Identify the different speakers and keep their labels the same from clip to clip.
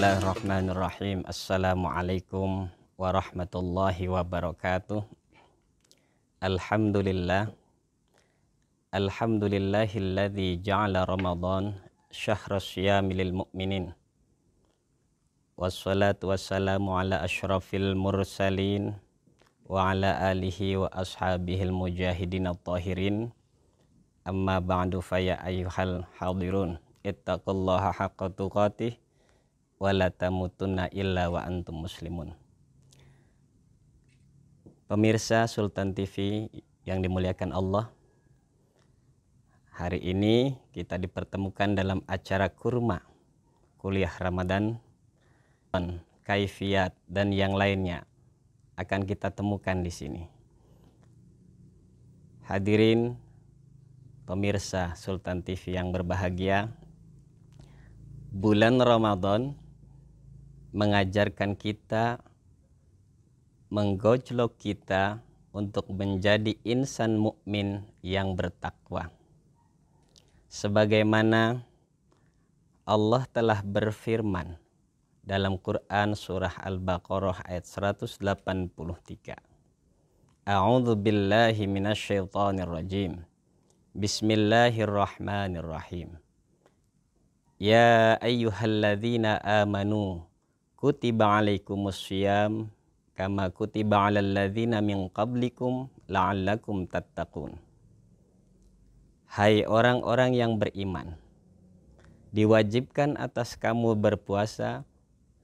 Speaker 1: الله الرحمن الرحيم السلام عليكم ورحمة الله وبركاته الحمد لله الحمد لله الذي جعل رمضان شهر الصيام للمؤمنين والصلاة والسلام على أشرف المرسلين وعلى آله وأصحابه المجاهدين الطاهرين أما بعد فيا أيها الحاضرون اتقوا الله حق تقاته wala tamutunna illa wa antum muslimun. Pemirsa Sultan TV yang dimuliakan Allah, hari ini kita dipertemukan dalam acara kurma, kuliah Ramadan, kaifiat dan yang lainnya akan kita temukan di sini. Hadirin pemirsa Sultan TV yang berbahagia, bulan Ramadan mengajarkan kita, menggojlok kita untuk menjadi insan mukmin yang bertakwa. Sebagaimana Allah telah berfirman dalam Quran surah Al-Baqarah ayat 183. A'udzu billahi minasyaitonir rajim. Bismillahirrahmanirrahim. Ya ayyuhalladzina amanu kutiba alaikumus syiyam kama kutiba alal ladzina min qablikum la'allakum tattaqun Hai orang-orang yang beriman diwajibkan atas kamu berpuasa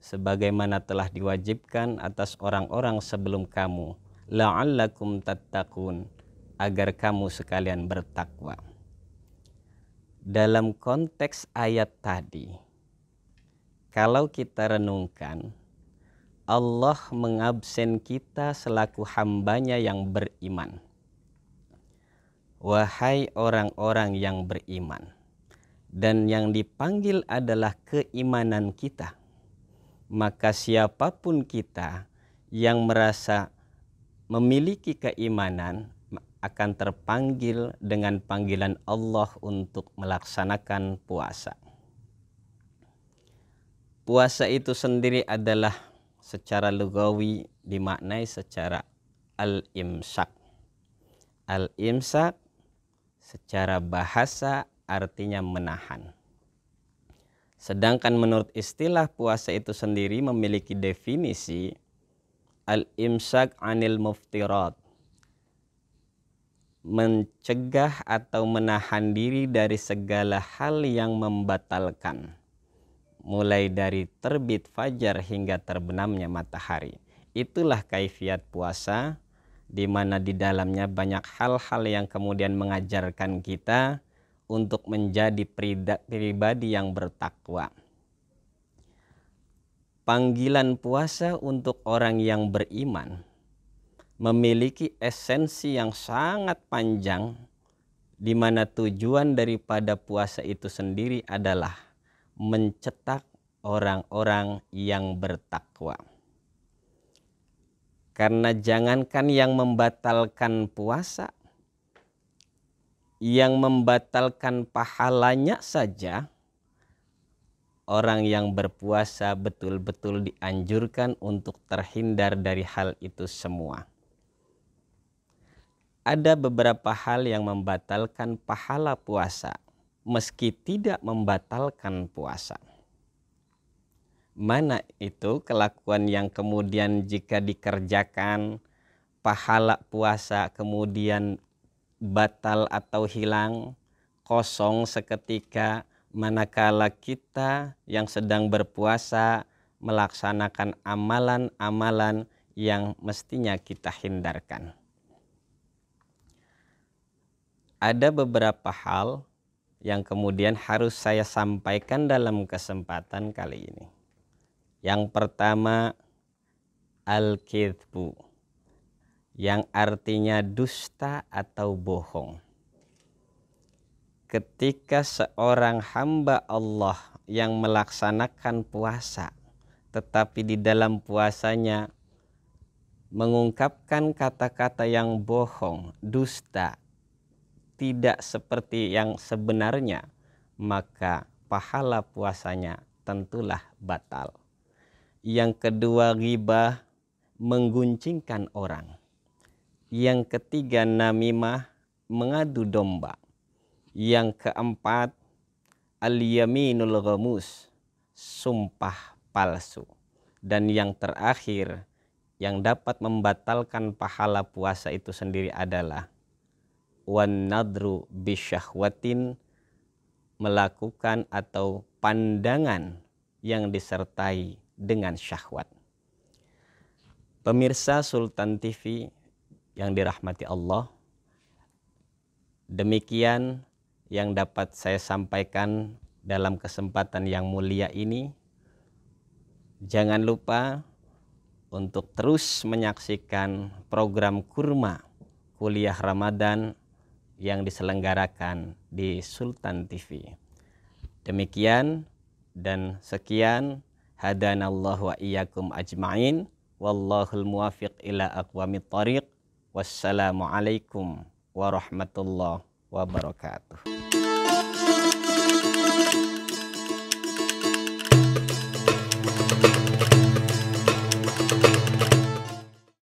Speaker 1: sebagaimana telah diwajibkan atas orang-orang sebelum kamu la'allakum tattaqun agar kamu sekalian bertakwa dalam konteks ayat tadi kalau kita renungkan, Allah mengabsen kita selaku hambanya yang beriman. Wahai orang-orang yang beriman, dan yang dipanggil adalah keimanan kita, maka siapapun kita yang merasa memiliki keimanan akan terpanggil dengan panggilan Allah untuk melaksanakan puasa puasa itu sendiri adalah secara lugawi dimaknai secara al-imsak. Al-imsak secara bahasa artinya menahan. Sedangkan menurut istilah puasa itu sendiri memiliki definisi al-imsak anil muftirat. Mencegah atau menahan diri dari segala hal yang membatalkan mulai dari terbit fajar hingga terbenamnya matahari. Itulah kaifiat puasa di mana di dalamnya banyak hal-hal yang kemudian mengajarkan kita untuk menjadi pribadi yang bertakwa. Panggilan puasa untuk orang yang beriman memiliki esensi yang sangat panjang di mana tujuan daripada puasa itu sendiri adalah mencetak orang-orang yang bertakwa. Karena jangankan yang membatalkan puasa, yang membatalkan pahalanya saja, orang yang berpuasa betul-betul dianjurkan untuk terhindar dari hal itu semua. Ada beberapa hal yang membatalkan pahala puasa meski tidak membatalkan puasa. Mana itu kelakuan yang kemudian jika dikerjakan pahala puasa kemudian batal atau hilang, kosong seketika manakala kita yang sedang berpuasa melaksanakan amalan-amalan yang mestinya kita hindarkan. Ada beberapa hal yang kemudian harus saya sampaikan dalam kesempatan kali ini. Yang pertama al-kidbu yang artinya dusta atau bohong. Ketika seorang hamba Allah yang melaksanakan puasa tetapi di dalam puasanya mengungkapkan kata-kata yang bohong, dusta, tidak seperti yang sebenarnya, maka pahala puasanya tentulah batal. Yang kedua, ghibah mengguncingkan orang. Yang ketiga, namimah mengadu domba. Yang keempat, al-yaminul ghamus, sumpah palsu. Dan yang terakhir, yang dapat membatalkan pahala puasa itu sendiri adalah wan nadru bisyahwatin melakukan atau pandangan yang disertai dengan syahwat. Pemirsa Sultan TV yang dirahmati Allah, demikian yang dapat saya sampaikan dalam kesempatan yang mulia ini. Jangan lupa untuk terus menyaksikan program Kurma Kuliah Ramadan yang diselenggarakan di Sultan TV. Demikian dan sekian hadanallahu wa iyyakum ajmain wallahul muwafiq ila aqwamit thariq alaikum warahmatullahi wabarakatuh.